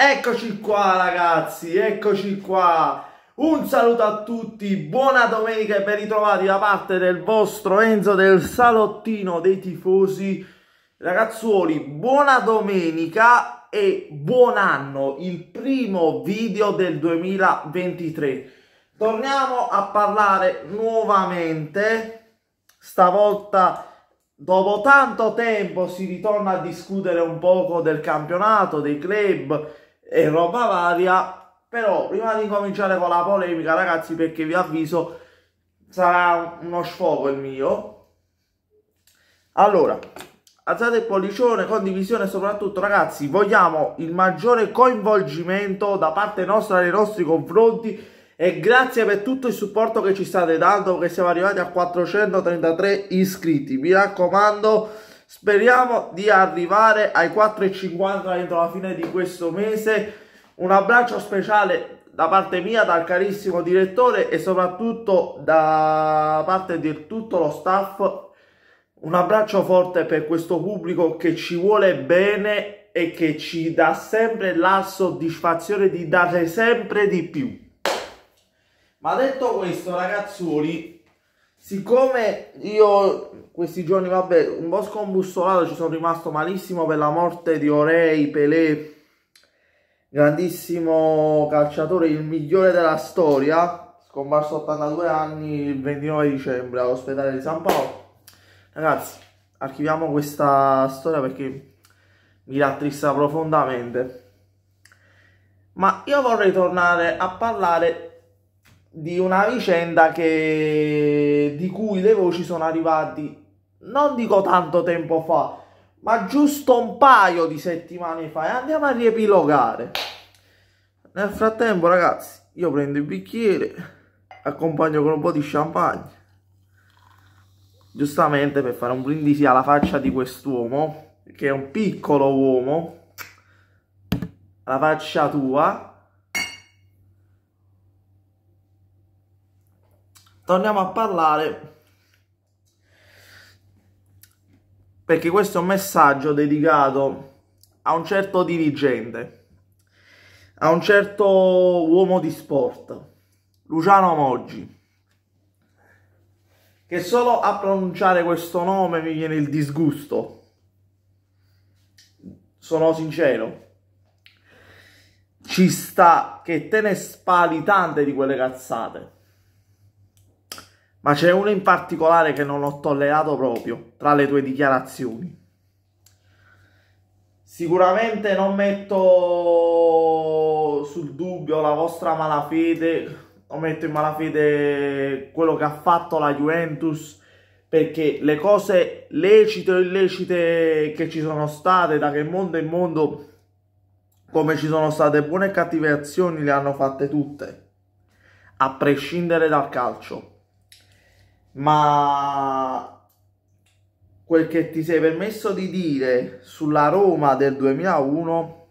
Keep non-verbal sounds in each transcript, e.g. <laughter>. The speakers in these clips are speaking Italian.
Eccoci qua ragazzi, eccoci qua. Un saluto a tutti, buona domenica e ben ritrovati da parte del vostro Enzo del salottino dei tifosi. Ragazzuoli, buona domenica e buon anno, il primo video del 2023. Torniamo a parlare nuovamente, stavolta dopo tanto tempo si ritorna a discutere un poco del campionato, dei club, e roba varia. Però prima di cominciare con la polemica, ragazzi, perché vi avviso, sarà uno sfogo il mio. Allora, alzate il pollicione, condivisione soprattutto, ragazzi, vogliamo il maggiore coinvolgimento da parte nostra nei nostri confronti e grazie per tutto il supporto che ci state dando che siamo arrivati a 433 iscritti mi raccomando Speriamo di arrivare ai 4,50 entro la fine di questo mese. Un abbraccio speciale da parte mia, dal carissimo direttore e soprattutto da parte di tutto lo staff. Un abbraccio forte per questo pubblico che ci vuole bene e che ci dà sempre la soddisfazione di dare sempre di più. Ma detto questo, ragazzuoli, Siccome io questi giorni, vabbè, un po' scombussolato, ci sono rimasto malissimo per la morte di Orei, Pelé, grandissimo calciatore, il migliore della storia, scomparso 82 anni il 29 dicembre all'ospedale di San Paolo. Ragazzi, archiviamo questa storia perché mi rattrista profondamente. Ma io vorrei tornare a parlare di una vicenda che, di cui le voci sono arrivate non dico tanto tempo fa, ma giusto un paio di settimane fa e andiamo a riepilogare. Nel frattempo ragazzi io prendo il bicchiere, accompagno con un po' di champagne, giustamente per fare un brindisi alla faccia di quest'uomo, che è un piccolo uomo, la faccia tua, torniamo a parlare perché questo è un messaggio dedicato a un certo dirigente, a un certo uomo di sport, Luciano Moggi, che solo a pronunciare questo nome mi viene il disgusto. Sono sincero. Ci sta che te ne spali tante di quelle cazzate ma c'è uno in particolare che non ho tollerato proprio tra le tue dichiarazioni. Sicuramente non metto sul dubbio la vostra malafede, non metto in malafede quello che ha fatto la Juventus, perché le cose lecite o illecite che ci sono state, da che mondo in mondo, come ci sono state buone e cattive azioni, le hanno fatte tutte, a prescindere dal calcio ma quel che ti sei permesso di dire sulla Roma del 2001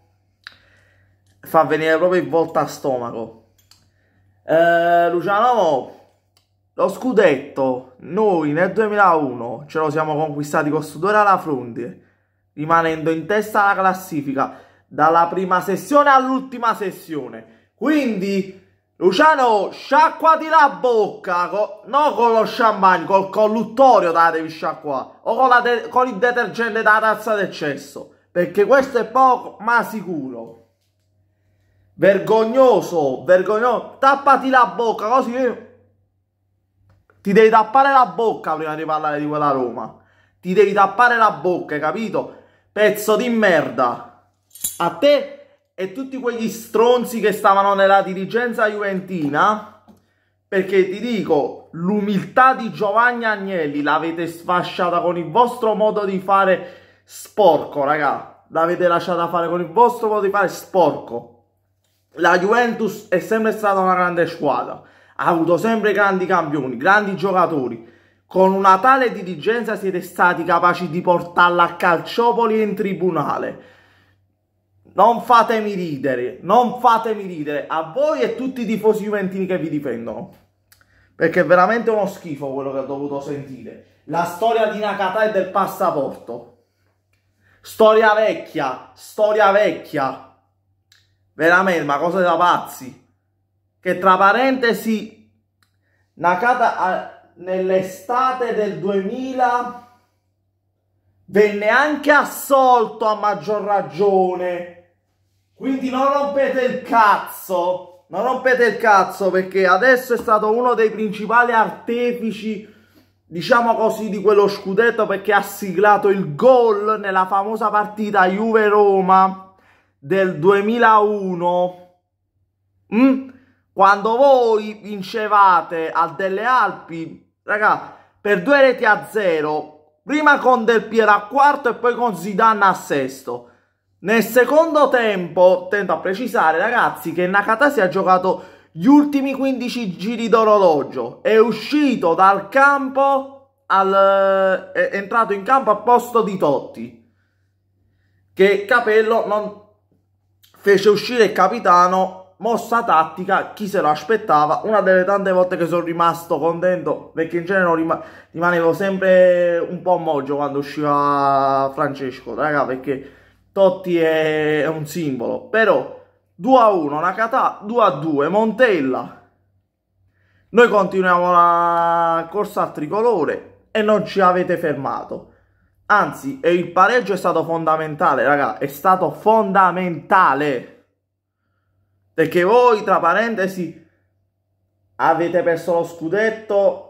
fa venire proprio in volta a stomaco. Eh, Luciano, lo scudetto noi nel 2001 ce lo siamo conquistati con sudore alla fronte, rimanendo in testa alla classifica dalla prima sessione all'ultima sessione. Quindi Luciano, sciacquati la bocca, co non con lo champagne, col colluttorio te la devi sciacquare, o con, con il detergente da tazza d'eccesso, perché questo è poco, ma sicuro. Vergognoso, vergognoso, tappati la bocca, così ti devi tappare la bocca prima di parlare di quella Roma. Ti devi tappare la bocca, capito? Pezzo di merda. A te e tutti quegli stronzi che stavano nella dirigenza juventina, perché ti dico, l'umiltà di Giovanni Agnelli l'avete sfasciata con il vostro modo di fare sporco, raga. L'avete lasciata fare con il vostro modo di fare sporco. La Juventus è sempre stata una grande squadra, ha avuto sempre grandi campioni, grandi giocatori. Con una tale dirigenza siete stati capaci di portarla a calciopoli in tribunale non fatemi ridere, non fatemi ridere a voi e tutti i tifosi juventini che vi difendono. Perché è veramente uno schifo quello che ho dovuto sentire. La storia di Nakata e del passaporto. Storia vecchia, storia vecchia. Veramente, ma cosa da pazzi. Che tra parentesi, Nakata nell'estate del 2000 venne anche assolto a maggior ragione quindi non rompete il cazzo, non rompete il cazzo perché adesso è stato uno dei principali artefici, diciamo così, di quello scudetto perché ha siglato il gol nella famosa partita Juve-Roma del 2001. Mm? Quando voi vincevate al Delle Alpi, raga, per due reti a zero, prima con Del Piero a quarto e poi con Zidane a sesto. Nel secondo tempo, tento a precisare ragazzi che Nakata si è giocato gli ultimi 15 giri d'orologio, è uscito dal campo, al, è entrato in campo a posto di Totti, che Capello non fece uscire il capitano, mossa tattica, chi se lo aspettava, una delle tante volte che sono rimasto contento, perché in genere rima rimanevo sempre un po' mogio quando usciva Francesco, raga, perché Totti è un simbolo, però 2 a 1 Nakata, 2 a 2 Montella. Noi continuiamo la corsa al tricolore e non ci avete fermato. Anzi, il pareggio è stato fondamentale, raga, è stato fondamentale. Perché voi, tra parentesi, avete perso lo scudetto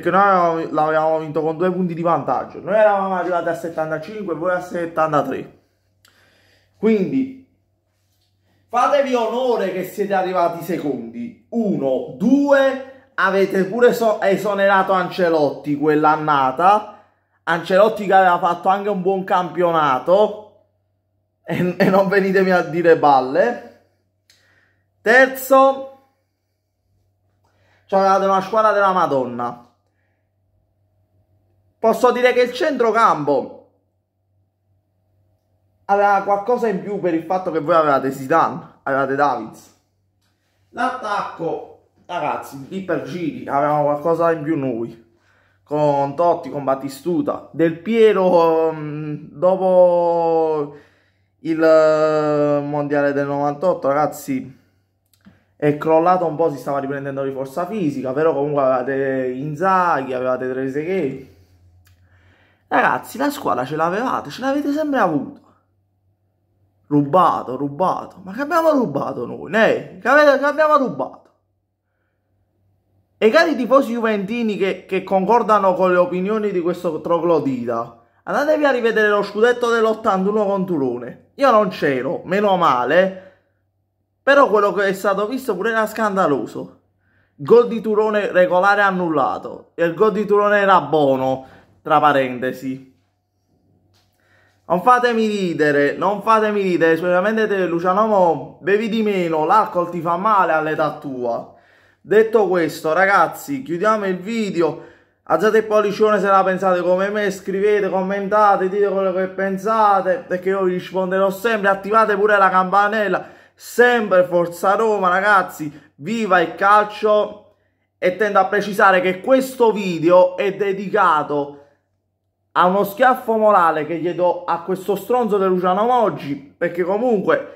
perché noi l'avevamo vinto con due punti di vantaggio. Noi eravamo arrivati a 75, voi a 73. Quindi fatevi onore che siete arrivati secondi. Uno, due, avete pure so esonerato Ancelotti quell'annata. Ancelotti che aveva fatto anche un buon campionato. E, <laughs> e non venitemi a dire balle. Terzo, avevate una squadra della Madonna posso dire che il centrocampo aveva qualcosa in più per il fatto che voi avevate Zidane, avevate Davids. L'attacco, ragazzi, lì per giri, avevamo qualcosa in più noi. Con Totti, con Battistuta, Del Piero, mm, dopo il eh, mondiale del 98, ragazzi, è crollato un po', si stava riprendendo di forza fisica, però comunque avevate Inzaghi, avevate Trezeguet Ragazzi, la scuola ce l'avevate, ce l'avete sempre avuto. Rubato, rubato. Ma che abbiamo rubato noi? Nei, che, che abbiamo rubato? E cari tifosi juventini che, che, concordano con le opinioni di questo troglodita, andatevi a rivedere lo scudetto dell'81 con Turone. Io non c'ero, meno male, però quello che è stato visto pure era scandaloso. Gol di Turone regolare annullato, e il gol di Turone era buono, tra parentesi. Non fatemi ridere, non fatemi ridere, sicuramente te Lucianomo bevi di meno, l'alcol ti fa male all'età tua. Detto questo ragazzi, chiudiamo il video. Alzate il pollicione se la pensate come me, scrivete, commentate, dite quello che pensate, perché io vi risponderò sempre, attivate pure la campanella, sempre Forza Roma ragazzi, viva il calcio e tendo a precisare che questo video è dedicato a a uno schiaffo morale che gli do a questo stronzo di Luciano Moggi, perché comunque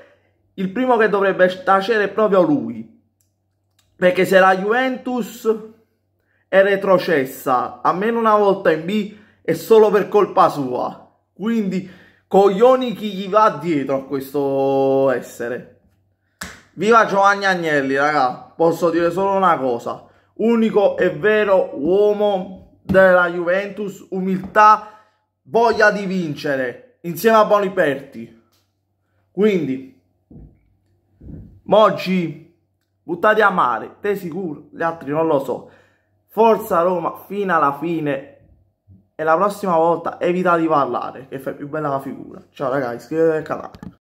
il primo che dovrebbe tacere è proprio lui. Perché se la Juventus è retrocessa almeno una volta in B è solo per colpa sua. Quindi coglioni chi gli va dietro a questo essere. Viva Giovanni Agnelli, raga. Posso dire solo una cosa. Unico e vero uomo della Juventus, umiltà, voglia di vincere, insieme a Boniperti. Quindi, oggi buttati a mare, te sicuro, gli altri non lo so. Forza Roma fino alla fine e la prossima volta evita di parlare che fai più bella la figura. Ciao ragazzi, iscrivetevi al canale.